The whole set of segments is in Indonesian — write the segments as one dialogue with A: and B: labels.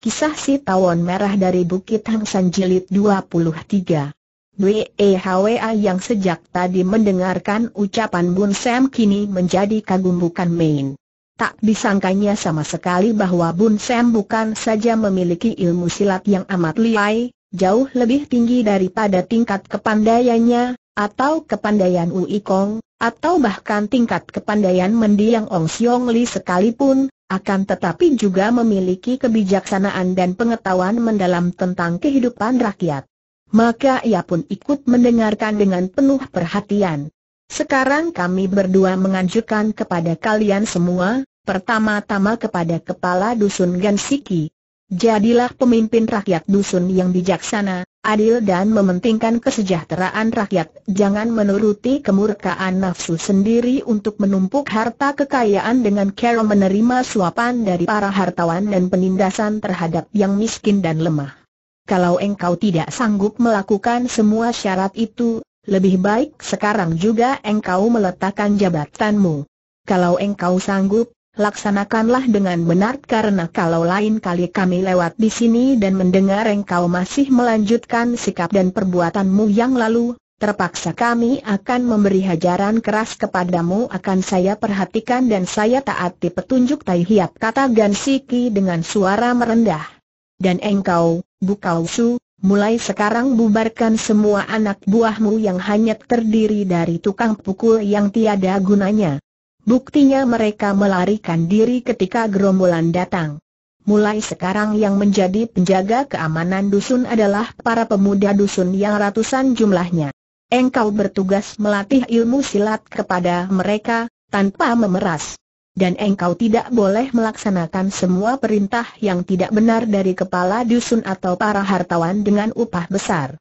A: Kisah si tawon merah dari Bukit Hang San Jilid 23 WEHWA yang sejak tadi mendengarkan ucapan Bun Sam kini menjadi kagum bukan main. Tak disangkanya sama sekali bahwa Bun Sam bukan saja memiliki ilmu silat yang amat liai, jauh lebih tinggi daripada tingkat kepandaiannya, atau kepandaian Ui Kong, atau bahkan tingkat kepandaian mendiang Ong Siong Li sekalipun, akan tetapi juga memiliki kebijaksanaan dan pengetahuan mendalam tentang kehidupan rakyat. Maka ia pun ikut mendengarkan dengan penuh perhatian. Sekarang kami berdua menganjurkan kepada kalian semua, pertama-tama kepada Kepala Dusun Gansiki. Jadilah pemimpin rakyat dusun yang bijaksana, adil dan mementingkan kesejahteraan rakyat, jangan menuruti kemurkaan nafsu sendiri untuk menumpuk harta kekayaan dengan cara menerima suapan dari para hartawan dan penindasan terhadap yang miskin dan lemah. Kalau engkau tidak sanggup melakukan semua syarat itu, lebih baik sekarang juga engkau meletakkan jabatanmu. Kalau engkau sanggup, laksanakanlah dengan benar karena kalau lain kali kami lewat di sini dan mendengar engkau masih melanjutkan sikap dan perbuatanmu yang lalu, terpaksa kami akan memberi hajaran keras kepadamu akan saya perhatikan dan saya taati petunjuk Tai Hiap kata Gan Siki dengan suara merendah. Dan engkau, Bukau Su, Mulai sekarang bubarkan semua anak buahmu yang hanya terdiri dari tukang pukul yang tiada gunanya. Buktinya mereka melarikan diri ketika gerombolan datang. Mulai sekarang yang menjadi penjaga keamanan dusun adalah para pemuda dusun yang ratusan jumlahnya. Engkau bertugas melatih ilmu silat kepada mereka, tanpa memeras. Dan engkau tidak boleh melaksanakan semua perintah yang tidak benar dari kepala dusun atau para hartawan dengan upah besar.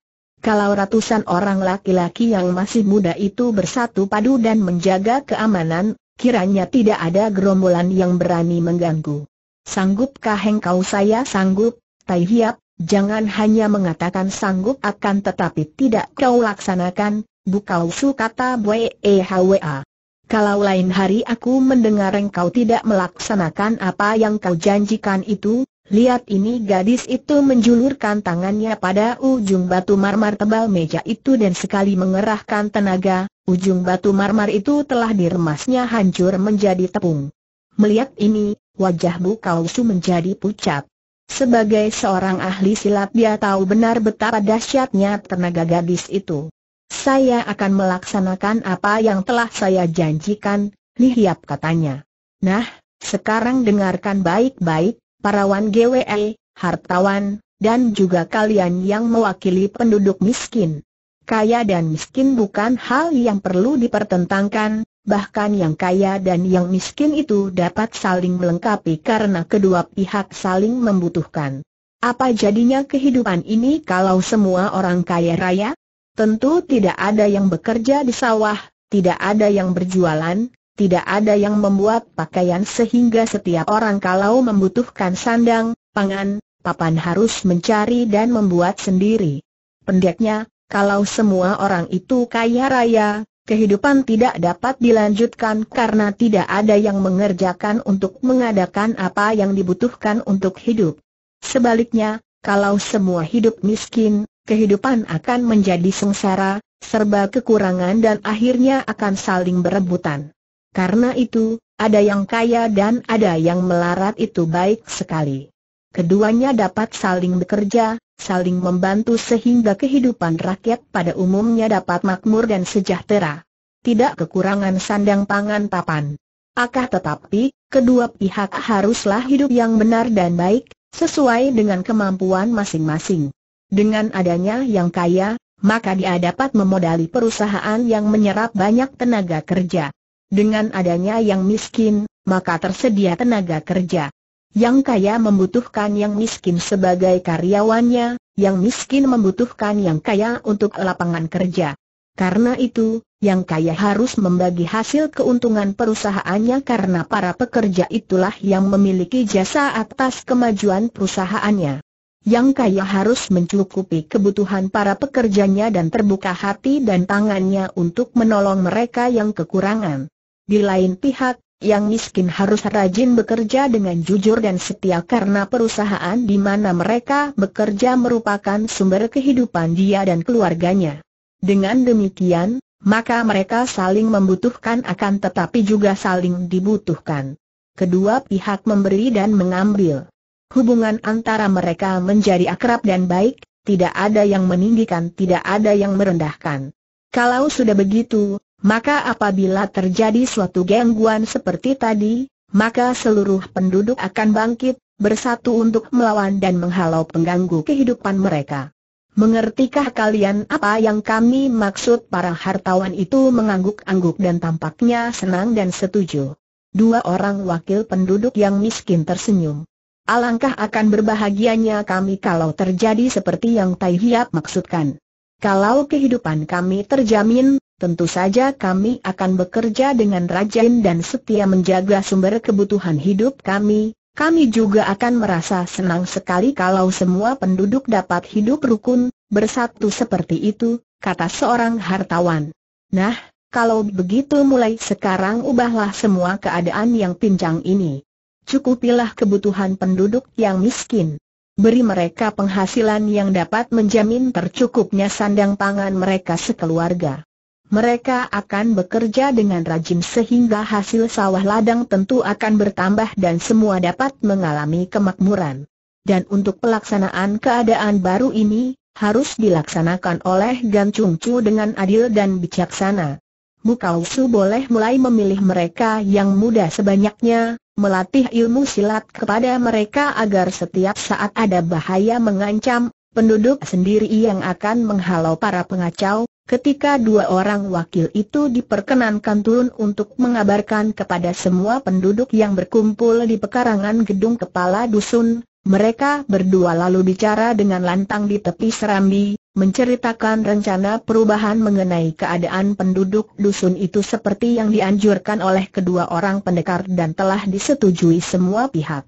A: Kalau ratusan orang laki-laki yang masih muda itu bersatu padu dan menjaga keamanan, kiranya tidak ada gerombolan yang berani mengganggu. Sanggupkah engkau saya sanggup, Tai Hiap, jangan hanya mengatakan sanggup akan tetapi tidak kau laksanakan, bukau su kata Bwe e A. Kalau lain hari aku mendengar engkau tidak melaksanakan apa yang kau janjikan itu, Lihat ini gadis itu menjulurkan tangannya pada ujung batu marmar tebal meja itu dan sekali mengerahkan tenaga, ujung batu marmar itu telah diremasnya hancur menjadi tepung. Melihat ini, wajah Bu Kausu menjadi pucat. Sebagai seorang ahli silat dia tahu benar betapa dahsyatnya tenaga gadis itu. Saya akan melaksanakan apa yang telah saya janjikan, lihiap katanya. Nah, sekarang dengarkan baik-baik, parawan GWE, hartawan, dan juga kalian yang mewakili penduduk miskin. Kaya dan miskin bukan hal yang perlu dipertentangkan, bahkan yang kaya dan yang miskin itu dapat saling melengkapi karena kedua pihak saling membutuhkan. Apa jadinya kehidupan ini kalau semua orang kaya raya? Tentu tidak ada yang bekerja di sawah, tidak ada yang berjualan, tidak ada yang membuat pakaian sehingga setiap orang kalau membutuhkan sandang, pangan, papan harus mencari dan membuat sendiri. Pendeknya, kalau semua orang itu kaya raya, kehidupan tidak dapat dilanjutkan karena tidak ada yang mengerjakan untuk mengadakan apa yang dibutuhkan untuk hidup. Sebaliknya, kalau semua hidup miskin, kehidupan akan menjadi sengsara, serba kekurangan dan akhirnya akan saling berebutan. Karena itu, ada yang kaya dan ada yang melarat itu baik sekali. Keduanya dapat saling bekerja, saling membantu sehingga kehidupan rakyat pada umumnya dapat makmur dan sejahtera. Tidak kekurangan sandang pangan papan. Akah tetapi, kedua pihak haruslah hidup yang benar dan baik, sesuai dengan kemampuan masing-masing. Dengan adanya yang kaya, maka dia dapat memodali perusahaan yang menyerap banyak tenaga kerja. Dengan adanya yang miskin, maka tersedia tenaga kerja. Yang kaya membutuhkan yang miskin sebagai karyawannya, yang miskin membutuhkan yang kaya untuk lapangan kerja. Karena itu, yang kaya harus membagi hasil keuntungan perusahaannya karena para pekerja itulah yang memiliki jasa atas kemajuan perusahaannya. Yang kaya harus mencukupi kebutuhan para pekerjanya dan terbuka hati dan tangannya untuk menolong mereka yang kekurangan. Di lain pihak, yang miskin harus rajin bekerja dengan jujur dan setia karena perusahaan di mana mereka bekerja merupakan sumber kehidupan dia dan keluarganya. Dengan demikian, maka mereka saling membutuhkan akan tetapi juga saling dibutuhkan. Kedua pihak memberi dan mengambil. Hubungan antara mereka menjadi akrab dan baik, tidak ada yang meninggikan tidak ada yang merendahkan. Kalau sudah begitu, maka apabila terjadi suatu gangguan seperti tadi, maka seluruh penduduk akan bangkit, bersatu untuk melawan dan menghalau pengganggu kehidupan mereka. Mengertikah kalian apa yang kami maksud para hartawan itu mengangguk-angguk dan tampaknya senang dan setuju. Dua orang wakil penduduk yang miskin tersenyum. Alangkah akan berbahagianya kami kalau terjadi seperti yang Tai Hiap maksudkan. Kalau kehidupan kami terjamin, Tentu saja kami akan bekerja dengan rajin dan setia menjaga sumber kebutuhan hidup kami. Kami juga akan merasa senang sekali kalau semua penduduk dapat hidup rukun, bersatu seperti itu, kata seorang hartawan. Nah, kalau begitu mulai sekarang ubahlah semua keadaan yang pincang ini. Cukupilah kebutuhan penduduk yang miskin. Beri mereka penghasilan yang dapat menjamin tercukupnya sandang pangan mereka sekeluarga. Mereka akan bekerja dengan rajin sehingga hasil sawah ladang tentu akan bertambah dan semua dapat mengalami kemakmuran. Dan untuk pelaksanaan keadaan baru ini, harus dilaksanakan oleh Gan Chung Chu dengan adil dan bijaksana. Mukau Su boleh mulai memilih mereka yang muda sebanyaknya, melatih ilmu silat kepada mereka agar setiap saat ada bahaya mengancam, penduduk sendiri yang akan menghalau para pengacau, Ketika dua orang wakil itu diperkenankan turun untuk mengabarkan kepada semua penduduk yang berkumpul di pekarangan gedung kepala dusun, mereka berdua lalu bicara dengan lantang di tepi serambi, menceritakan rencana perubahan mengenai keadaan penduduk dusun itu seperti yang dianjurkan oleh kedua orang pendekar dan telah disetujui semua pihak.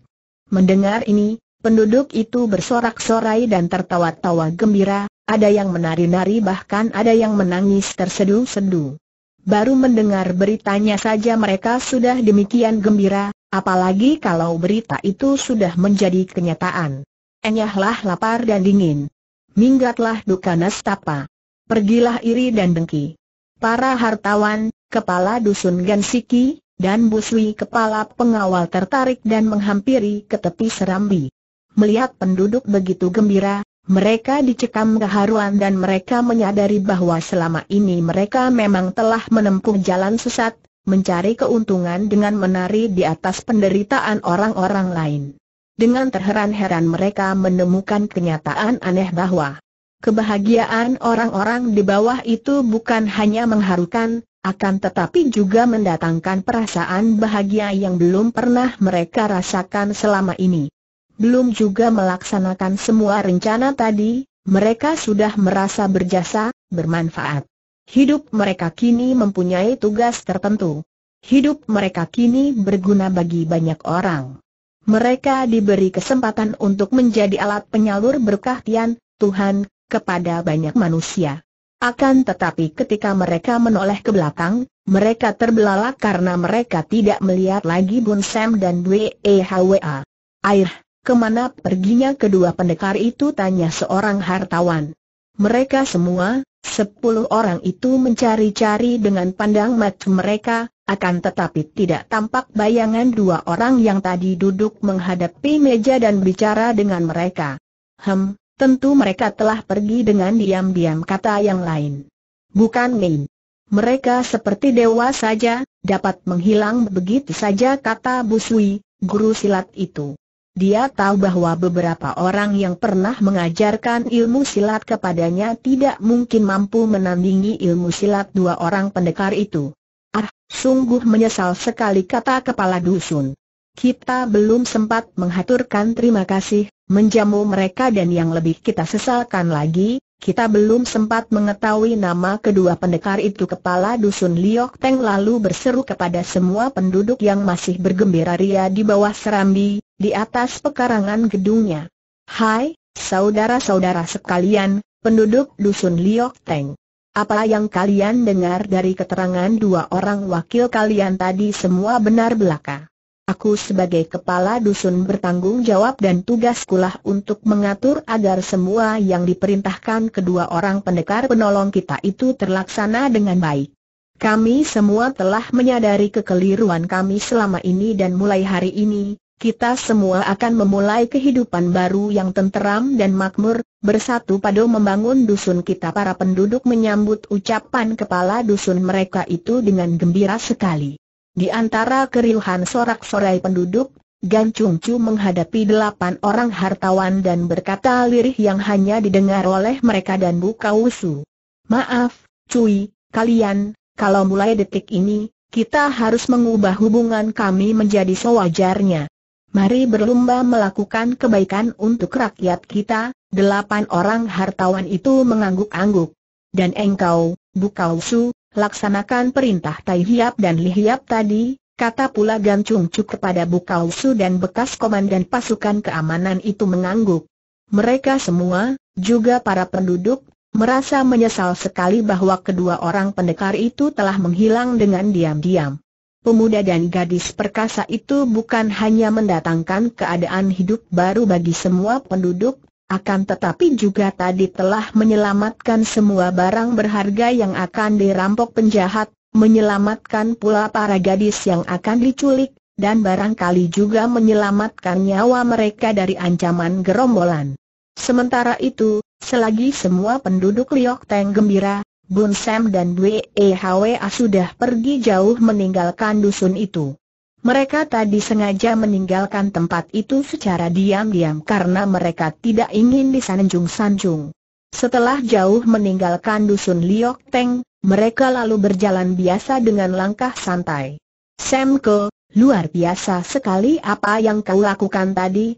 A: Mendengar ini, penduduk itu bersorak-sorai dan tertawa-tawa gembira, ada yang menari-nari bahkan ada yang menangis tersedu-sedu. Baru mendengar beritanya saja mereka sudah demikian gembira, apalagi kalau berita itu sudah menjadi kenyataan. Enyahlah lapar dan dingin. Minggatlah duka nastapa. Pergilah iri dan dengki. Para hartawan, kepala dusun Gansiki, dan Buswi kepala pengawal tertarik dan menghampiri ke tepi serambi. Melihat penduduk begitu gembira, mereka dicekam keharuan dan mereka menyadari bahwa selama ini mereka memang telah menempuh jalan sesat, mencari keuntungan dengan menari di atas penderitaan orang-orang lain. Dengan terheran-heran mereka menemukan kenyataan aneh bahwa kebahagiaan orang-orang di bawah itu bukan hanya mengharukan, akan tetapi juga mendatangkan perasaan bahagia yang belum pernah mereka rasakan selama ini belum juga melaksanakan semua rencana tadi, mereka sudah merasa berjasa, bermanfaat. Hidup mereka kini mempunyai tugas tertentu. Hidup mereka kini berguna bagi banyak orang. Mereka diberi kesempatan untuk menjadi alat penyalur berkah Tian, Tuhan, kepada banyak manusia. Akan tetapi ketika mereka menoleh ke belakang, mereka terbelalak karena mereka tidak melihat lagi Bun Sam dan Dwe Hwa. Air, Kemana perginya kedua pendekar itu tanya seorang hartawan. Mereka semua, sepuluh orang itu mencari-cari dengan pandang mata mereka, akan tetapi tidak tampak bayangan dua orang yang tadi duduk menghadapi meja dan bicara dengan mereka. Hem, tentu mereka telah pergi dengan diam-diam kata yang lain. Bukan main. Mereka seperti dewa saja, dapat menghilang begitu saja kata Busui, guru silat itu. Dia tahu bahwa beberapa orang yang pernah mengajarkan ilmu silat kepadanya tidak mungkin mampu menandingi ilmu silat dua orang pendekar itu. Ah, sungguh menyesal sekali kata kepala dusun. Kita belum sempat menghaturkan terima kasih, menjamu mereka dan yang lebih kita sesalkan lagi, kita belum sempat mengetahui nama kedua pendekar itu Kepala Dusun Liok Teng lalu berseru kepada semua penduduk yang masih bergembira ria di bawah serambi, di atas pekarangan gedungnya. Hai, saudara-saudara sekalian, penduduk Dusun Liok Teng. Apa yang kalian dengar dari keterangan dua orang wakil kalian tadi semua benar belaka. Aku sebagai kepala dusun bertanggung jawab dan tugas kulah untuk mengatur agar semua yang diperintahkan kedua orang pendekar penolong kita itu terlaksana dengan baik. Kami semua telah menyadari kekeliruan kami selama ini dan mulai hari ini, kita semua akan memulai kehidupan baru yang tenteram dan makmur, bersatu padu membangun dusun kita Para penduduk menyambut ucapan kepala dusun mereka itu dengan gembira sekali di antara keriuhan sorak-sorai penduduk, Gan Chung Chu menghadapi delapan orang hartawan dan berkata lirih yang hanya didengar oleh mereka dan buka usu. Maaf, Cui, kalian, kalau mulai detik ini, kita harus mengubah hubungan kami menjadi sewajarnya. Mari berlomba melakukan kebaikan untuk rakyat kita, delapan orang hartawan itu mengangguk-angguk. Dan engkau, Bukau Su, laksanakan perintah Tai Hiap dan Li Hiap tadi, kata pula Gan Chung Chu kepada Bukau Su dan bekas komandan pasukan keamanan itu mengangguk. Mereka semua, juga para penduduk, merasa menyesal sekali bahwa kedua orang pendekar itu telah menghilang dengan diam-diam. Pemuda dan gadis perkasa itu bukan hanya mendatangkan keadaan hidup baru bagi semua penduduk, akan tetapi juga tadi telah menyelamatkan semua barang berharga yang akan dirampok penjahat, menyelamatkan pula para gadis yang akan diculik, dan barangkali juga menyelamatkan nyawa mereka dari ancaman gerombolan. Sementara itu, selagi semua penduduk Liok Teng gembira, Bun Sam dan E Hwa sudah pergi jauh meninggalkan dusun itu. Mereka tadi sengaja meninggalkan tempat itu secara diam-diam karena mereka tidak ingin disanjung-sanjung. Setelah jauh meninggalkan dusun Liok Teng, mereka lalu berjalan biasa dengan langkah santai. Semko, luar biasa sekali apa yang kau lakukan tadi,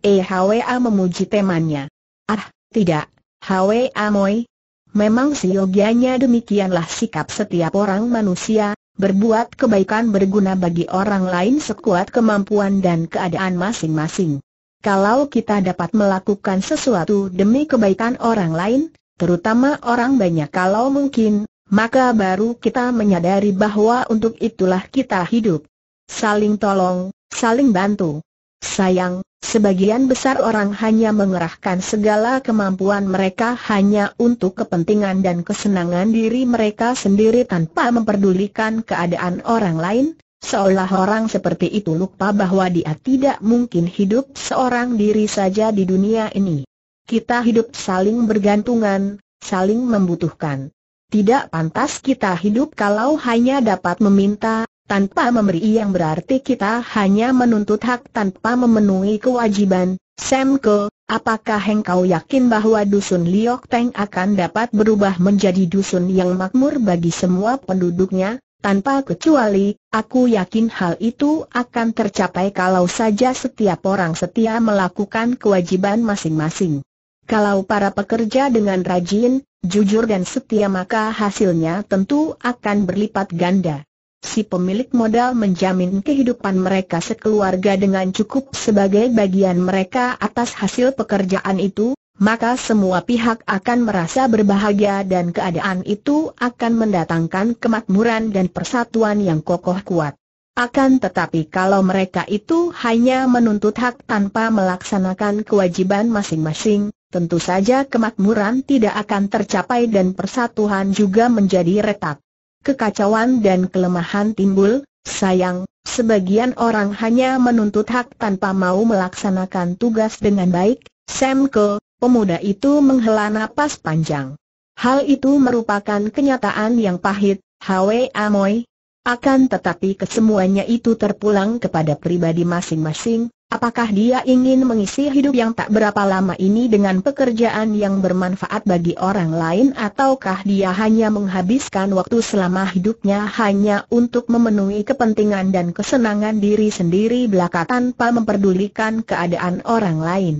A: e Hwa memuji temannya. Ah, tidak, Hwa Moi. Memang si siogianya demikianlah sikap setiap orang manusia, berbuat kebaikan berguna bagi orang lain sekuat kemampuan dan keadaan masing-masing. Kalau kita dapat melakukan sesuatu demi kebaikan orang lain, terutama orang banyak kalau mungkin, maka baru kita menyadari bahwa untuk itulah kita hidup. Saling tolong, saling bantu. Sayang, sebagian besar orang hanya mengerahkan segala kemampuan mereka hanya untuk kepentingan dan kesenangan diri mereka sendiri tanpa memperdulikan keadaan orang lain, seolah orang seperti itu lupa bahwa dia tidak mungkin hidup seorang diri saja di dunia ini. Kita hidup saling bergantungan, saling membutuhkan. Tidak pantas kita hidup kalau hanya dapat meminta, tanpa memberi yang berarti kita hanya menuntut hak tanpa memenuhi kewajiban. Semko, apakah engkau yakin bahwa dusun Liok Teng akan dapat berubah menjadi dusun yang makmur bagi semua penduduknya? Tanpa kecuali, aku yakin hal itu akan tercapai kalau saja setiap orang setia melakukan kewajiban masing-masing. Kalau para pekerja dengan rajin, jujur dan setia maka hasilnya tentu akan berlipat ganda si pemilik modal menjamin kehidupan mereka sekeluarga dengan cukup sebagai bagian mereka atas hasil pekerjaan itu, maka semua pihak akan merasa berbahagia dan keadaan itu akan mendatangkan kemakmuran dan persatuan yang kokoh kuat. Akan tetapi kalau mereka itu hanya menuntut hak tanpa melaksanakan kewajiban masing-masing, tentu saja kemakmuran tidak akan tercapai dan persatuan juga menjadi retak kekacauan dan kelemahan timbul, sayang, sebagian orang hanya menuntut hak tanpa mau melaksanakan tugas dengan baik, Semko, pemuda itu menghela napas panjang. Hal itu merupakan kenyataan yang pahit, Hwe Amoy. Akan tetapi kesemuanya itu terpulang kepada pribadi masing-masing, Apakah dia ingin mengisi hidup yang tak berapa lama ini dengan pekerjaan yang bermanfaat bagi orang lain ataukah dia hanya menghabiskan waktu selama hidupnya hanya untuk memenuhi kepentingan dan kesenangan diri sendiri belaka tanpa memperdulikan keadaan orang lain?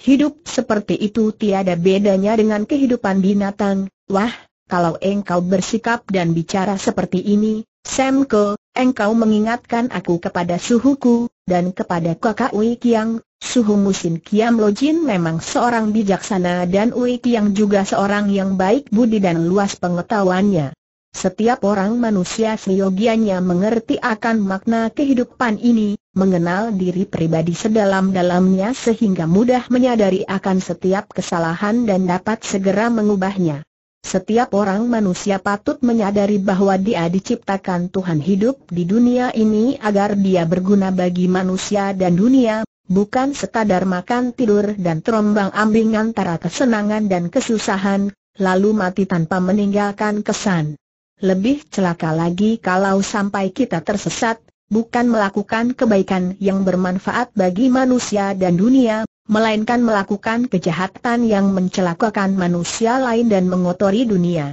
A: Hidup seperti itu tiada bedanya dengan kehidupan binatang. Wah, kalau engkau bersikap dan bicara seperti ini, Semko, engkau mengingatkan aku kepada suhuku, dan kepada kakak Wei Kiang, Suhu Musin Kiam Jin memang seorang bijaksana dan Wei Kiang juga seorang yang baik budi dan luas pengetahuannya. Setiap orang manusia seyogianya mengerti akan makna kehidupan ini, mengenal diri pribadi sedalam-dalamnya sehingga mudah menyadari akan setiap kesalahan dan dapat segera mengubahnya. Setiap orang manusia patut menyadari bahwa dia diciptakan Tuhan hidup di dunia ini agar dia berguna bagi manusia dan dunia, bukan sekadar makan tidur dan terombang ambing antara kesenangan dan kesusahan, lalu mati tanpa meninggalkan kesan. Lebih celaka lagi kalau sampai kita tersesat, bukan melakukan kebaikan yang bermanfaat bagi manusia dan dunia, melainkan melakukan kejahatan yang mencelakakan manusia lain dan mengotori dunia.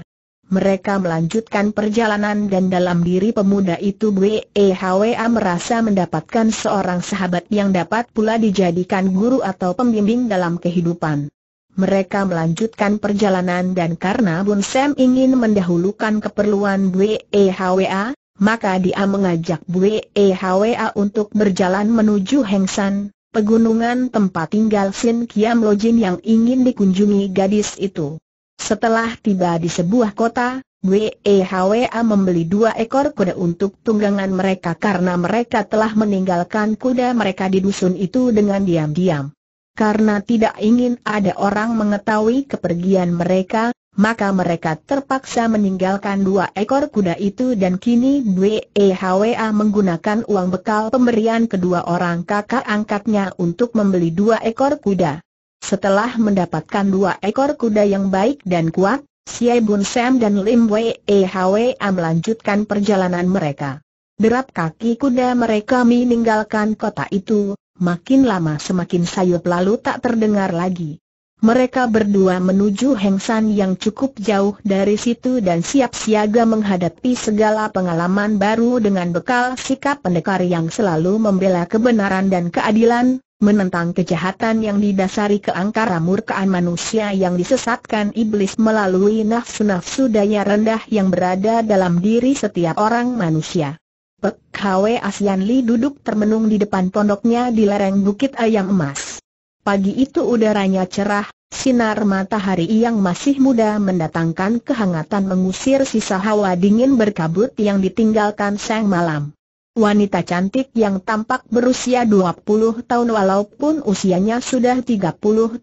A: Mereka melanjutkan perjalanan dan dalam diri pemuda itu BEHWA merasa mendapatkan seorang sahabat yang dapat pula dijadikan guru atau pembimbing dalam kehidupan. Mereka melanjutkan perjalanan dan karena Bun Sam ingin mendahulukan keperluan BEHWA, maka dia mengajak BEHWA untuk berjalan menuju Hengsan, pegunungan tempat tinggal Sin Kiam Lojin yang ingin dikunjungi gadis itu. Setelah tiba di sebuah kota, WEHWA membeli dua ekor kuda untuk tunggangan mereka karena mereka telah meninggalkan kuda mereka di dusun itu dengan diam-diam. Karena tidak ingin ada orang mengetahui kepergian mereka, maka mereka terpaksa meninggalkan dua ekor kuda itu dan kini BEHWA menggunakan uang bekal pemberian kedua orang kakak angkatnya untuk membeli dua ekor kuda. Setelah mendapatkan dua ekor kuda yang baik dan kuat, Xie Bun Sam dan Lim WEHWA melanjutkan perjalanan mereka. Derap kaki kuda mereka meninggalkan kota itu, makin lama semakin sayup lalu tak terdengar lagi. Mereka berdua menuju Hengsan yang cukup jauh dari situ dan siap siaga menghadapi segala pengalaman baru dengan bekal sikap pendekar yang selalu membela kebenaran dan keadilan, menentang kejahatan yang didasari keangkara murkaan manusia yang disesatkan iblis melalui nafsu-nafsu daya rendah yang berada dalam diri setiap orang manusia. Pek Hwe Asian Li duduk termenung di depan pondoknya di lereng Bukit Ayam Emas. Pagi itu udaranya cerah, Sinar matahari yang masih muda mendatangkan kehangatan mengusir sisa hawa dingin berkabut yang ditinggalkan sang malam. Wanita cantik yang tampak berusia 20 tahun walaupun usianya sudah 30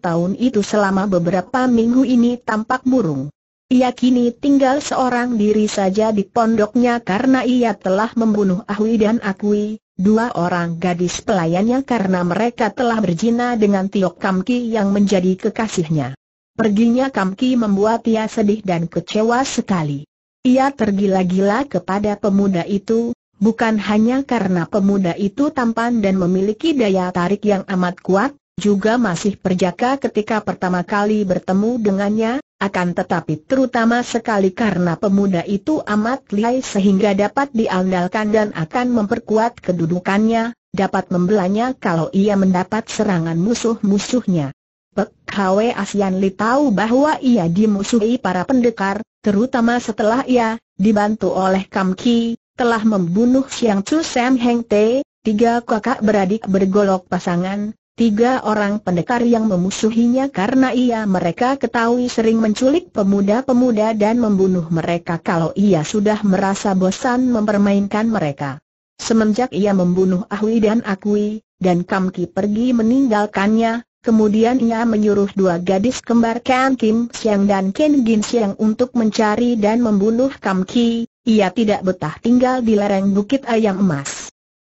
A: tahun itu selama beberapa minggu ini tampak burung. Ia kini tinggal seorang diri saja di pondoknya karena ia telah membunuh Ahwi dan Akwi dua orang gadis pelayannya karena mereka telah berjina dengan Tiok Kamki yang menjadi kekasihnya. Perginya Kamki membuat ia sedih dan kecewa sekali. Ia tergila-gila kepada pemuda itu, bukan hanya karena pemuda itu tampan dan memiliki daya tarik yang amat kuat, juga masih perjaka ketika pertama kali bertemu dengannya, akan tetapi terutama sekali karena pemuda itu amat lihai sehingga dapat diandalkan dan akan memperkuat kedudukannya, dapat membelanya kalau ia mendapat serangan musuh-musuhnya. Pek Hwe Asian Li tahu bahwa ia dimusuhi para pendekar, terutama setelah ia, dibantu oleh Kam Ki, telah membunuh Siang Chu Sam Heng Te, tiga kakak beradik bergolok pasangan, Tiga orang pendekar yang memusuhinya karena ia mereka ketahui sering menculik pemuda-pemuda dan membunuh mereka kalau ia sudah merasa bosan mempermainkan mereka. Semenjak ia membunuh Ahui dan Akui, dan Kamki pergi meninggalkannya, kemudian ia menyuruh dua gadis kembar Kan Kim Siang dan Ken Gin Siang untuk mencari dan membunuh Kamki, ia tidak betah tinggal di lereng Bukit Ayam Emas.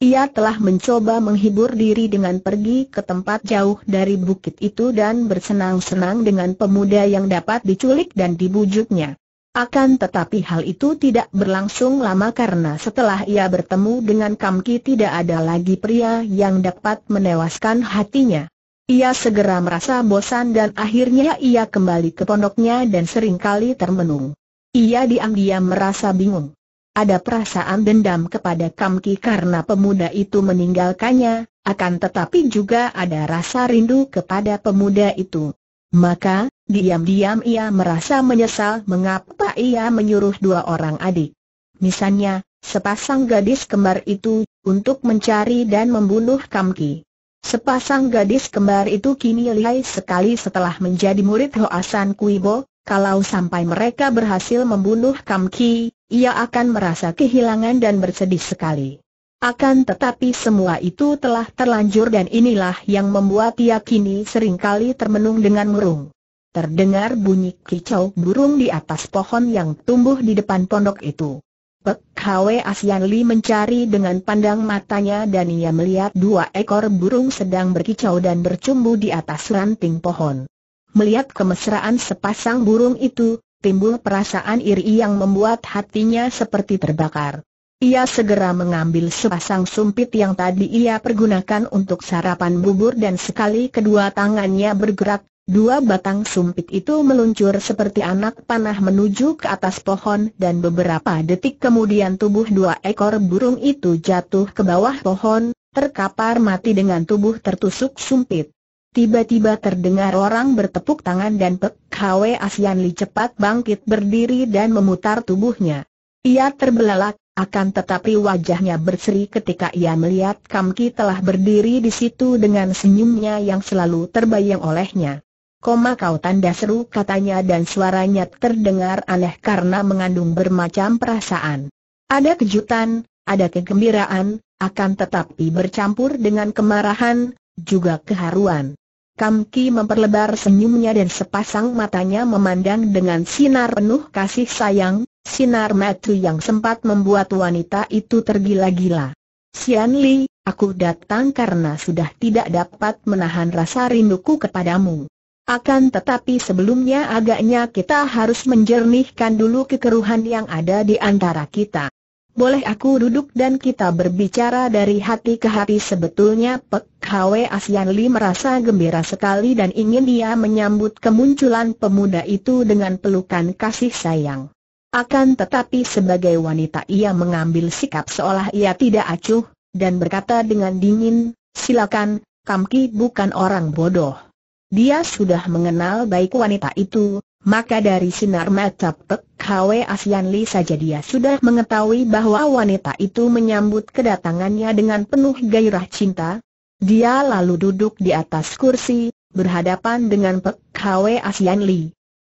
A: Ia telah mencoba menghibur diri dengan pergi ke tempat jauh dari bukit itu dan bersenang-senang dengan pemuda yang dapat diculik dan dibujuknya. Akan tetapi hal itu tidak berlangsung lama karena setelah ia bertemu dengan Kamki tidak ada lagi pria yang dapat menewaskan hatinya. Ia segera merasa bosan dan akhirnya ia kembali ke pondoknya dan seringkali termenung. Ia diam-diam merasa bingung. Ada perasaan dendam kepada Kamki karena pemuda itu meninggalkannya, akan tetapi juga ada rasa rindu kepada pemuda itu. Maka, diam-diam ia merasa menyesal mengapa ia menyuruh dua orang adik. Misalnya, sepasang gadis kembar itu, untuk mencari dan membunuh Kamki. Sepasang gadis kembar itu kini lihai sekali setelah menjadi murid Hoasan Kuibo, kalau sampai mereka berhasil membunuh Kamki, ia akan merasa kehilangan dan bersedih sekali. Akan tetapi semua itu telah terlanjur dan inilah yang membuat ia kini seringkali termenung dengan murung. Terdengar bunyi kicau burung di atas pohon yang tumbuh di depan pondok itu. Pek Hwe Asian Li mencari dengan pandang matanya dan ia melihat dua ekor burung sedang berkicau dan bercumbu di atas ranting pohon. Melihat kemesraan sepasang burung itu, timbul perasaan iri yang membuat hatinya seperti terbakar. Ia segera mengambil sepasang sumpit yang tadi ia pergunakan untuk sarapan bubur dan sekali kedua tangannya bergerak, dua batang sumpit itu meluncur seperti anak panah menuju ke atas pohon dan beberapa detik kemudian tubuh dua ekor burung itu jatuh ke bawah pohon, terkapar mati dengan tubuh tertusuk sumpit. Tiba-tiba terdengar orang bertepuk tangan dan Pek Hwe Asian Li cepat bangkit berdiri dan memutar tubuhnya. Ia terbelalak, akan tetapi wajahnya berseri ketika ia melihat Kamki telah berdiri di situ dengan senyumnya yang selalu terbayang olehnya. Koma kau tanda seru katanya dan suaranya terdengar aneh karena mengandung bermacam perasaan. Ada kejutan, ada kegembiraan, akan tetapi bercampur dengan kemarahan, juga keharuan. Kam Ki memperlebar senyumnya dan sepasang matanya memandang dengan sinar penuh kasih sayang, sinar matu yang sempat membuat wanita itu tergila-gila. Sian Li, aku datang karena sudah tidak dapat menahan rasa rinduku kepadamu. Akan tetapi sebelumnya agaknya kita harus menjernihkan dulu kekeruhan yang ada di antara kita. Boleh aku duduk dan kita berbicara dari hati ke hati sebetulnya Pek Hwe Asian Li merasa gembira sekali dan ingin dia menyambut kemunculan pemuda itu dengan pelukan kasih sayang. Akan tetapi sebagai wanita ia mengambil sikap seolah ia tidak acuh, dan berkata dengan dingin, silakan, Kamki bukan orang bodoh. Dia sudah mengenal baik wanita itu, maka dari sinar mata Pek Hwe Asian Li saja dia sudah mengetahui bahwa wanita itu menyambut kedatangannya dengan penuh gairah cinta. Dia lalu duduk di atas kursi, berhadapan dengan Pek Hwe Asian Li.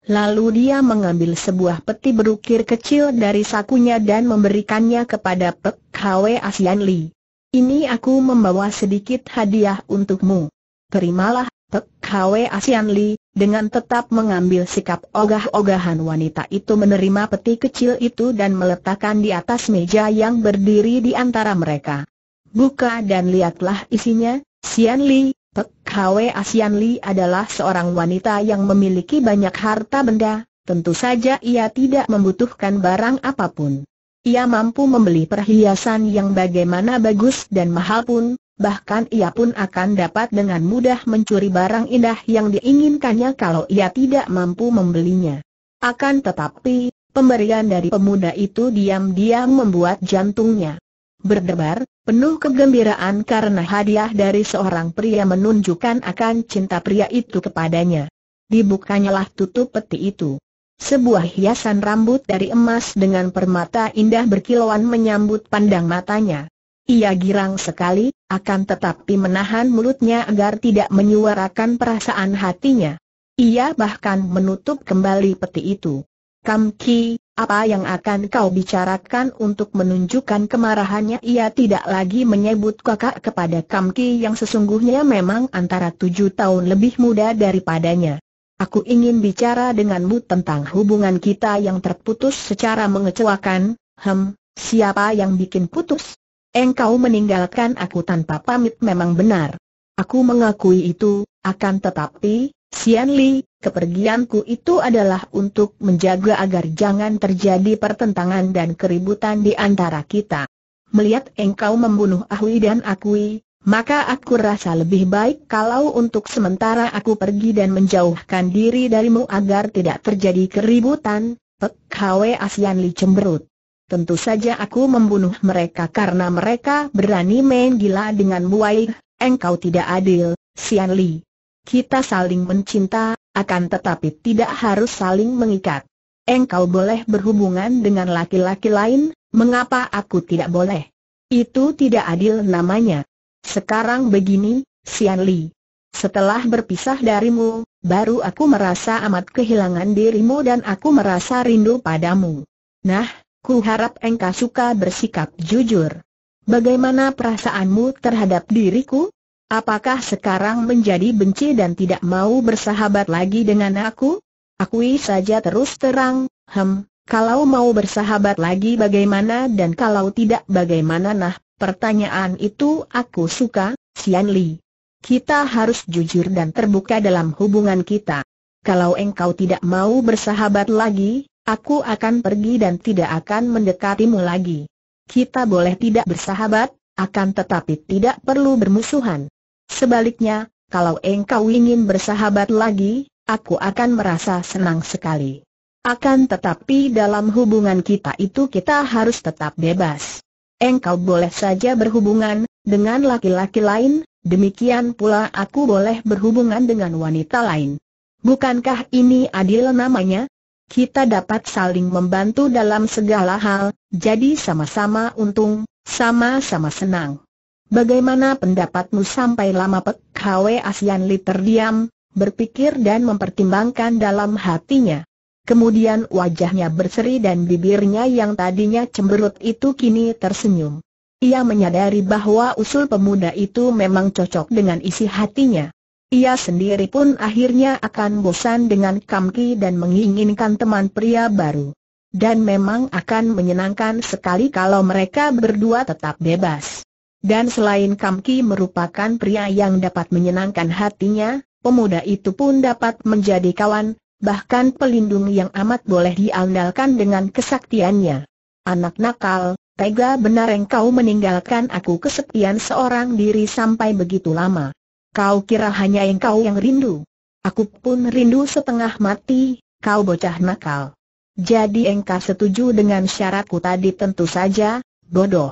A: Lalu dia mengambil sebuah peti berukir kecil dari sakunya dan memberikannya kepada Pek Hwe Asian Li. Ini aku membawa sedikit hadiah untukmu. Terimalah Tek Hwe Asian Li, dengan tetap mengambil sikap ogah-ogahan wanita itu menerima peti kecil itu dan meletakkan di atas meja yang berdiri di antara mereka. Buka dan lihatlah isinya, Sian Li, Pek Hwe Asian Li adalah seorang wanita yang memiliki banyak harta benda, tentu saja ia tidak membutuhkan barang apapun. Ia mampu membeli perhiasan yang bagaimana bagus dan mahal pun, bahkan ia pun akan dapat dengan mudah mencuri barang indah yang diinginkannya kalau ia tidak mampu membelinya. Akan tetapi, pemberian dari pemuda itu diam-diam membuat jantungnya berdebar, penuh kegembiraan karena hadiah dari seorang pria menunjukkan akan cinta pria itu kepadanya. Dibukanyalah tutup peti itu. Sebuah hiasan rambut dari emas dengan permata indah berkilauan menyambut pandang matanya. Ia girang sekali, akan tetapi menahan mulutnya agar tidak menyuarakan perasaan hatinya. Ia bahkan menutup kembali peti itu. Kam Ki, apa yang akan kau bicarakan untuk menunjukkan kemarahannya? Ia tidak lagi menyebut kakak kepada Kam Ki yang sesungguhnya memang antara tujuh tahun lebih muda daripadanya. Aku ingin bicara denganmu tentang hubungan kita yang terputus secara mengecewakan, hem, siapa yang bikin putus? Engkau meninggalkan aku tanpa pamit memang benar. Aku mengakui itu, akan tetapi, Sian Li, kepergianku itu adalah untuk menjaga agar jangan terjadi pertentangan dan keributan di antara kita. Melihat engkau membunuh Ahui dan Akui, maka aku rasa lebih baik kalau untuk sementara aku pergi dan menjauhkan diri darimu agar tidak terjadi keributan, Pek Hwe Asian Li cemberut tentu saja aku membunuh mereka karena mereka berani main gila dengan Muai. Engkau tidak adil, Sian Li. Kita saling mencinta, akan tetapi tidak harus saling mengikat. Engkau boleh berhubungan dengan laki-laki lain, mengapa aku tidak boleh? Itu tidak adil namanya. Sekarang begini, Sian Li. Setelah berpisah darimu, baru aku merasa amat kehilangan dirimu dan aku merasa rindu padamu. Nah, ku harap engkau suka bersikap jujur. Bagaimana perasaanmu terhadap diriku? Apakah sekarang menjadi benci dan tidak mau bersahabat lagi dengan aku? Akui saja terus terang, hem, kalau mau bersahabat lagi bagaimana dan kalau tidak bagaimana nah, pertanyaan itu aku suka, Sian Li. Kita harus jujur dan terbuka dalam hubungan kita. Kalau engkau tidak mau bersahabat lagi, Aku akan pergi dan tidak akan mendekatimu lagi. Kita boleh tidak bersahabat, akan tetapi tidak perlu bermusuhan. Sebaliknya, kalau engkau ingin bersahabat lagi, aku akan merasa senang sekali. Akan tetapi dalam hubungan kita itu kita harus tetap bebas. Engkau boleh saja berhubungan dengan laki-laki lain, demikian pula aku boleh berhubungan dengan wanita lain. Bukankah ini adil namanya? kita dapat saling membantu dalam segala hal, jadi sama-sama untung, sama-sama senang. Bagaimana pendapatmu sampai lama Pek Hwe Asian Li terdiam, berpikir dan mempertimbangkan dalam hatinya. Kemudian wajahnya berseri dan bibirnya yang tadinya cemberut itu kini tersenyum. Ia menyadari bahwa usul pemuda itu memang cocok dengan isi hatinya. Ia sendiri pun akhirnya akan bosan dengan Kamki dan menginginkan teman pria baru. Dan memang akan menyenangkan sekali kalau mereka berdua tetap bebas. Dan selain Kamki merupakan pria yang dapat menyenangkan hatinya, pemuda itu pun dapat menjadi kawan, bahkan pelindung yang amat boleh diandalkan dengan kesaktiannya. Anak nakal, tega benar engkau meninggalkan aku kesepian seorang diri sampai begitu lama. Kau kira hanya engkau yang rindu? Aku pun rindu setengah mati, kau bocah nakal. Jadi engkau setuju dengan syaratku tadi tentu saja, bodoh.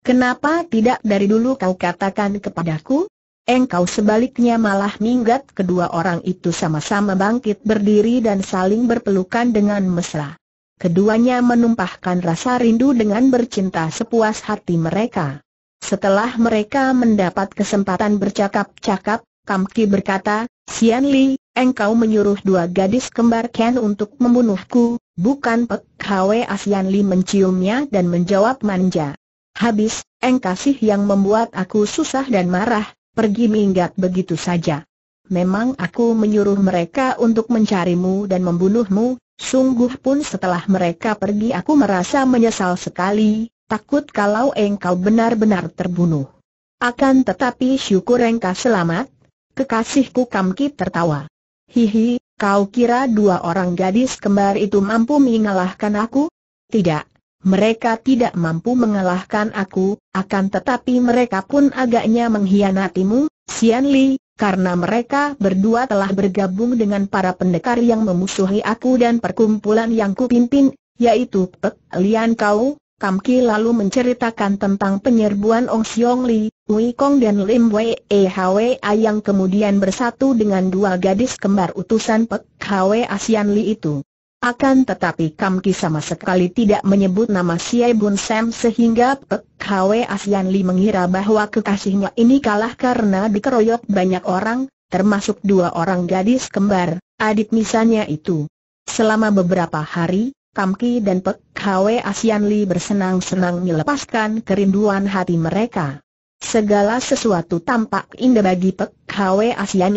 A: Kenapa tidak dari dulu kau katakan kepadaku? Engkau sebaliknya malah minggat kedua orang itu sama-sama bangkit berdiri dan saling berpelukan dengan mesra. Keduanya menumpahkan rasa rindu dengan bercinta sepuas hati mereka. Setelah mereka mendapat kesempatan bercakap-cakap, Kamki berkata, Sian Li, engkau menyuruh dua gadis kembar Ken untuk membunuhku, bukan Pek Hwe Asian ah, Li menciumnya dan menjawab manja. Habis, engkasih yang membuat aku susah dan marah, pergi minggat begitu saja. Memang aku menyuruh mereka untuk mencarimu dan membunuhmu, sungguh pun setelah mereka pergi aku merasa menyesal sekali, takut kalau engkau benar-benar terbunuh. Akan tetapi syukur engkau selamat, kekasihku Kamki tertawa. Hihi, kau kira dua orang gadis kembar itu mampu mengalahkan aku? Tidak, mereka tidak mampu mengalahkan aku, akan tetapi mereka pun agaknya mengkhianatimu, Sian Li, karena mereka berdua telah bergabung dengan para pendekar yang memusuhi aku dan perkumpulan yang kupimpin, yaitu Pek Lian Kau, Kam Ki lalu menceritakan tentang penyerbuan Ong Siong Li, Wei Kong dan Lim Wei E A yang kemudian bersatu dengan dua gadis kembar utusan Pek Hwe Asian Li itu. Akan tetapi Kam Ki sama sekali tidak menyebut nama Xie Bun Sam sehingga Pek Hwe Asian Li mengira bahwa kekasihnya ini kalah karena dikeroyok banyak orang, termasuk dua orang gadis kembar, adik misalnya itu. Selama beberapa hari, Kamki dan Pek Hwe Asian bersenang-senang melepaskan kerinduan hati mereka. Segala sesuatu tampak indah bagi Pek Hwe Asian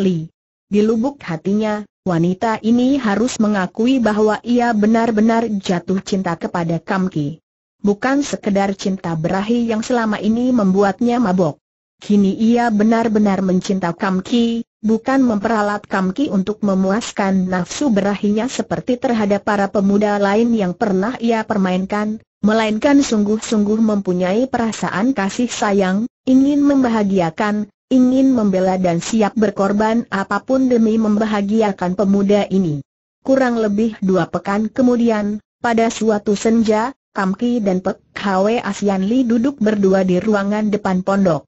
A: Di lubuk hatinya, wanita ini harus mengakui bahwa ia benar-benar jatuh cinta kepada Kam Ki. Bukan sekedar cinta berahi yang selama ini membuatnya mabok. Kini ia benar-benar mencinta Kam Ki, bukan memperalat Kamki untuk memuaskan nafsu berahinya seperti terhadap para pemuda lain yang pernah ia permainkan, melainkan sungguh-sungguh mempunyai perasaan kasih sayang, ingin membahagiakan, ingin membela dan siap berkorban apapun demi membahagiakan pemuda ini. Kurang lebih dua pekan kemudian, pada suatu senja, Kamki dan Pek Hwe Asian Li duduk berdua di ruangan depan pondok.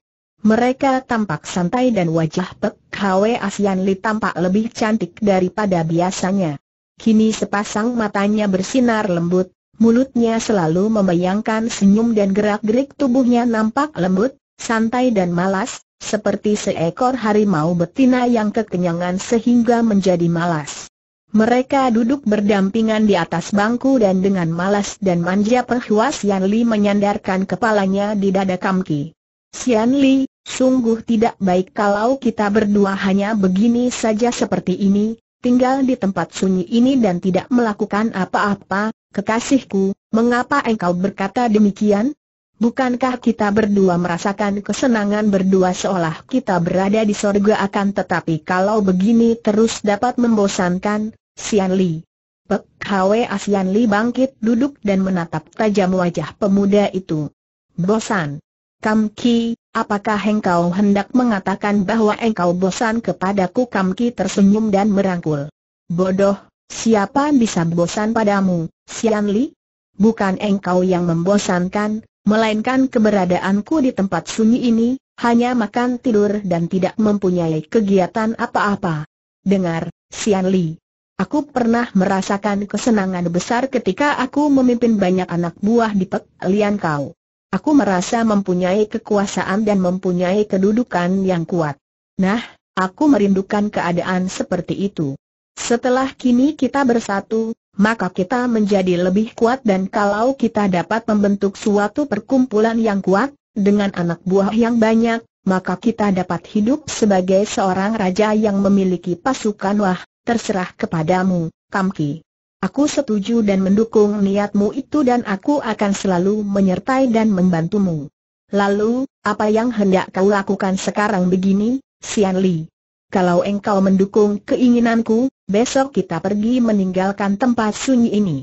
A: Mereka tampak santai dan wajah Pek Hwe Asian Li tampak lebih cantik daripada biasanya. Kini sepasang matanya bersinar lembut, mulutnya selalu membayangkan senyum dan gerak-gerik tubuhnya nampak lembut, santai dan malas, seperti seekor harimau betina yang kekenyangan sehingga menjadi malas. Mereka duduk berdampingan di atas bangku dan dengan malas dan manja Pek Hwa Li menyandarkan kepalanya di dada Kamki. Xian Li, sungguh tidak baik kalau kita berdua hanya begini saja seperti ini, tinggal di tempat sunyi ini dan tidak melakukan apa-apa, kekasihku, mengapa engkau berkata demikian? Bukankah kita berdua merasakan kesenangan berdua seolah kita berada di sorga akan tetapi kalau begini terus dapat membosankan, Xian Li. Pek Hwe Asian Li bangkit duduk dan menatap tajam wajah pemuda itu. Bosan. Kam Ki, apakah engkau hendak mengatakan bahwa engkau bosan kepadaku? Kam Ki tersenyum dan merangkul. Bodoh, siapa bisa bosan padamu, Sian Li? Bukan engkau yang membosankan, melainkan keberadaanku di tempat sunyi ini, hanya makan tidur dan tidak mempunyai kegiatan apa-apa. Dengar, Sian Li. Aku pernah merasakan kesenangan besar ketika aku memimpin banyak anak buah di Pek Lian Kau. Aku merasa mempunyai kekuasaan dan mempunyai kedudukan yang kuat. Nah, aku merindukan keadaan seperti itu. Setelah kini kita bersatu, maka kita menjadi lebih kuat dan kalau kita dapat membentuk suatu perkumpulan yang kuat, dengan anak buah yang banyak, maka kita dapat hidup sebagai seorang raja yang memiliki pasukan wah, terserah kepadamu, Kamki. Aku setuju dan mendukung niatmu itu dan aku akan selalu menyertai dan membantumu. Lalu, apa yang hendak kau lakukan sekarang begini, Sian Li? Kalau engkau mendukung keinginanku, besok kita pergi meninggalkan tempat sunyi ini.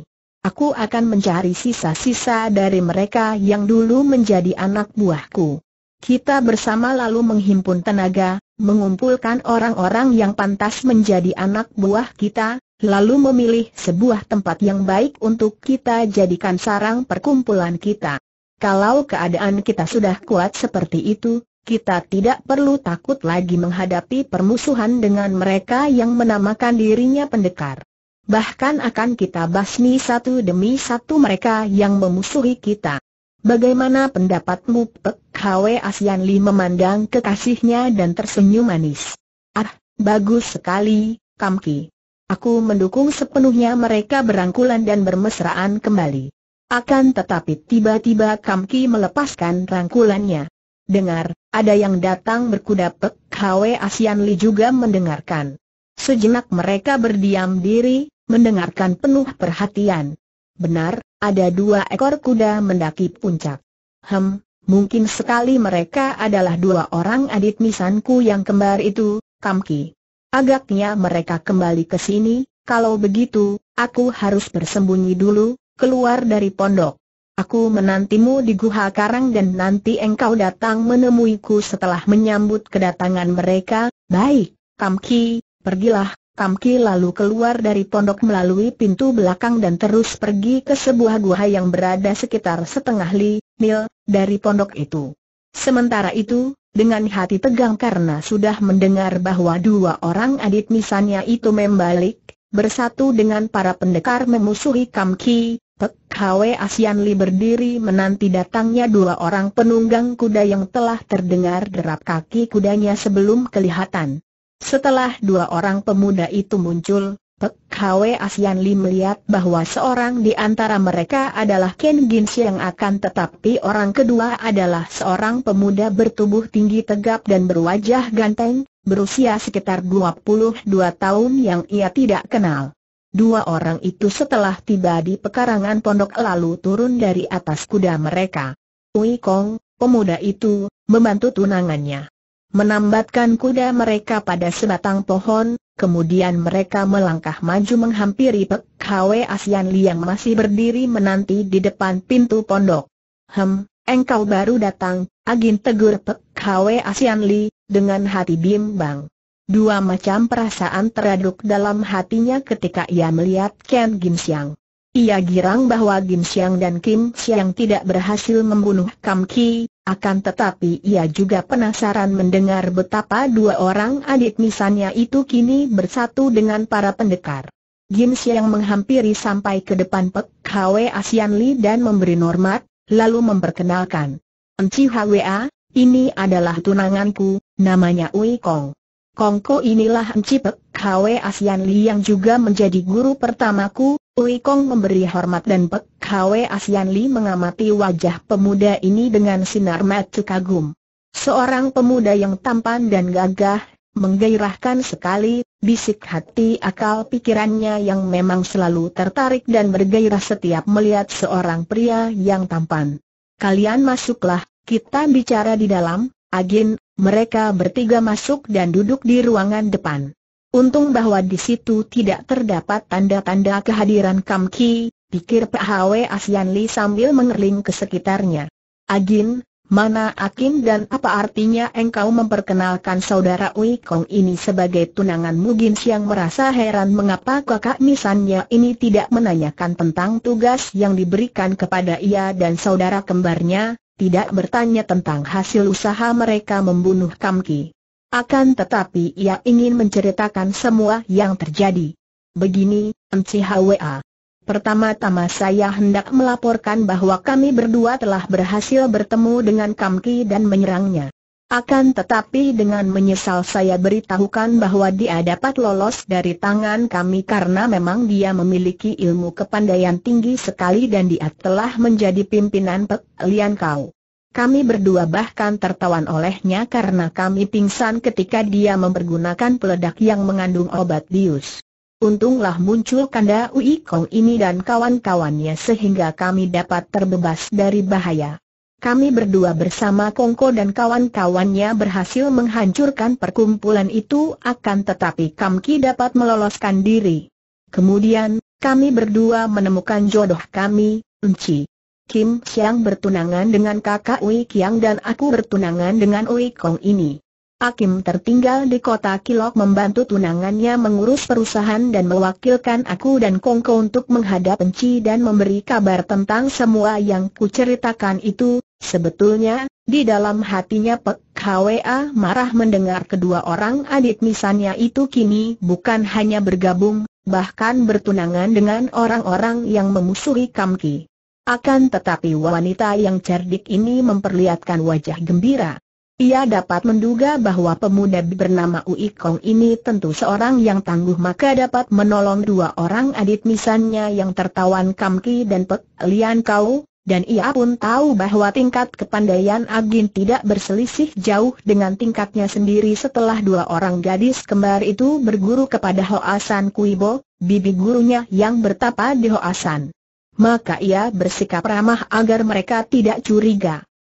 A: Aku akan mencari sisa-sisa dari mereka yang dulu menjadi anak buahku. Kita bersama lalu menghimpun tenaga, mengumpulkan orang-orang yang pantas menjadi anak buah kita, lalu memilih sebuah tempat yang baik untuk kita jadikan sarang perkumpulan kita. Kalau keadaan kita sudah kuat seperti itu, kita tidak perlu takut lagi menghadapi permusuhan dengan mereka yang menamakan dirinya pendekar. Bahkan akan kita basmi satu demi satu mereka yang memusuhi kita. Bagaimana pendapatmu Pek Hwe Asian Li memandang kekasihnya dan tersenyum manis. Ah, bagus sekali, Kamki. Aku mendukung sepenuhnya mereka berangkulan dan bermesraan kembali. Akan tetapi tiba-tiba Kamki melepaskan rangkulannya. Dengar, ada yang datang berkuda Pek Hwe Asian Li juga mendengarkan. Sejenak mereka berdiam diri, mendengarkan penuh perhatian. Benar, ada dua ekor kuda mendaki puncak. Hem, mungkin sekali mereka adalah dua orang adik misanku yang kembar itu, Kamki. Agaknya mereka kembali ke sini, kalau begitu, aku harus bersembunyi dulu, keluar dari pondok. Aku menantimu di Guha Karang dan nanti engkau datang menemuiku setelah menyambut kedatangan mereka. Baik, Kamki, pergilah, Kamki lalu keluar dari pondok melalui pintu belakang dan terus pergi ke sebuah gua yang berada sekitar setengah li, mil, dari pondok itu. Sementara itu, dengan hati tegang karena sudah mendengar bahwa dua orang adik misalnya itu membalik, bersatu dengan para pendekar memusuhi Kamki, Pek Hwe Asian Li berdiri menanti datangnya dua orang penunggang kuda yang telah terdengar derap kaki kudanya sebelum kelihatan. Setelah dua orang pemuda itu muncul, Pek Hwe Asian Li melihat bahwa seorang di antara mereka adalah Ken Gin Siang akan tetapi orang kedua adalah seorang pemuda bertubuh tinggi tegap dan berwajah ganteng, berusia sekitar 22 tahun yang ia tidak kenal. Dua orang itu setelah tiba di pekarangan pondok lalu turun dari atas kuda mereka. Wei Kong, pemuda itu, membantu tunangannya menambatkan kuda mereka pada sebatang pohon, kemudian mereka melangkah maju menghampiri Pek Hwe Asian Li yang masih berdiri menanti di depan pintu pondok. Hem, engkau baru datang, Agin tegur Pek Hwe Asian Li, dengan hati bimbang. Dua macam perasaan teraduk dalam hatinya ketika ia melihat Ken Gim Siang. Ia girang bahwa Kim Siang dan Kim Siang tidak berhasil membunuh Kam Ki, akan tetapi ia juga penasaran mendengar betapa dua orang adik misalnya itu kini bersatu dengan para pendekar. Kim Siang menghampiri sampai ke depan Pek Hwe Asian Li dan memberi normat, lalu memperkenalkan. Enci Hwa, ini adalah tunanganku, namanya Ui Kong. Kongko inilah Enci Pek Hwe Asian Li yang juga menjadi guru pertamaku, Ui Kong memberi hormat dan Pek Hwe Asian Li mengamati wajah pemuda ini dengan sinar mata kagum. Seorang pemuda yang tampan dan gagah, menggairahkan sekali, bisik hati akal pikirannya yang memang selalu tertarik dan bergairah setiap melihat seorang pria yang tampan. Kalian masuklah, kita bicara di dalam, Agin, mereka bertiga masuk dan duduk di ruangan depan. Untung bahwa di situ tidak terdapat tanda-tanda kehadiran Kam Ki, pikir Pak Hwe Asian Li sambil mengerling ke sekitarnya. Agin, mana Akin dan apa artinya engkau memperkenalkan saudara Wei Kong ini sebagai tunangan Mugin Siang merasa heran mengapa kakak misannya ini tidak menanyakan tentang tugas yang diberikan kepada ia dan saudara kembarnya, tidak bertanya tentang hasil usaha mereka membunuh Kam Ki. Akan tetapi ia ingin menceritakan semua yang terjadi. Begini, Enci Hwa. Pertama-tama saya hendak melaporkan bahwa kami berdua telah berhasil bertemu dengan Kamki dan menyerangnya. Akan tetapi dengan menyesal saya beritahukan bahwa dia dapat lolos dari tangan kami karena memang dia memiliki ilmu kepandaian tinggi sekali dan dia telah menjadi pimpinan Pek Kau. Kami berdua bahkan tertawan olehnya karena kami pingsan ketika dia mempergunakan peledak yang mengandung obat bius. Untunglah muncul Kanda Ui Kong ini dan kawan-kawannya sehingga kami dapat terbebas dari bahaya. Kami berdua bersama Kongko dan kawan-kawannya berhasil menghancurkan perkumpulan itu akan tetapi Kamki dapat meloloskan diri. Kemudian, kami berdua menemukan jodoh kami, Unci. Kim Siang bertunangan dengan kakak Wei Kiang dan aku bertunangan dengan Wei Kong ini. Akim tertinggal di kota Kilok membantu tunangannya mengurus perusahaan dan mewakilkan aku dan Kongko untuk menghadap Enci dan memberi kabar tentang semua yang kuceritakan itu. Sebetulnya, di dalam hatinya Pek Hwa marah mendengar kedua orang adik misalnya itu kini bukan hanya bergabung, bahkan bertunangan dengan orang-orang yang memusuhi Kamki. Akan tetapi wanita yang cerdik ini memperlihatkan wajah gembira. Ia dapat menduga bahwa pemuda bernama Ui Kong ini tentu seorang yang tangguh maka dapat menolong dua orang adik misannya yang tertawan Kam Ki dan Pek Lian Kau, dan ia pun tahu bahwa tingkat kepandaian Agin tidak berselisih jauh dengan tingkatnya sendiri setelah dua orang gadis kembar itu berguru kepada Hoasan Kuibo, bibi gurunya yang bertapa di Hoasan maka ia bersikap ramah agar mereka tidak curiga.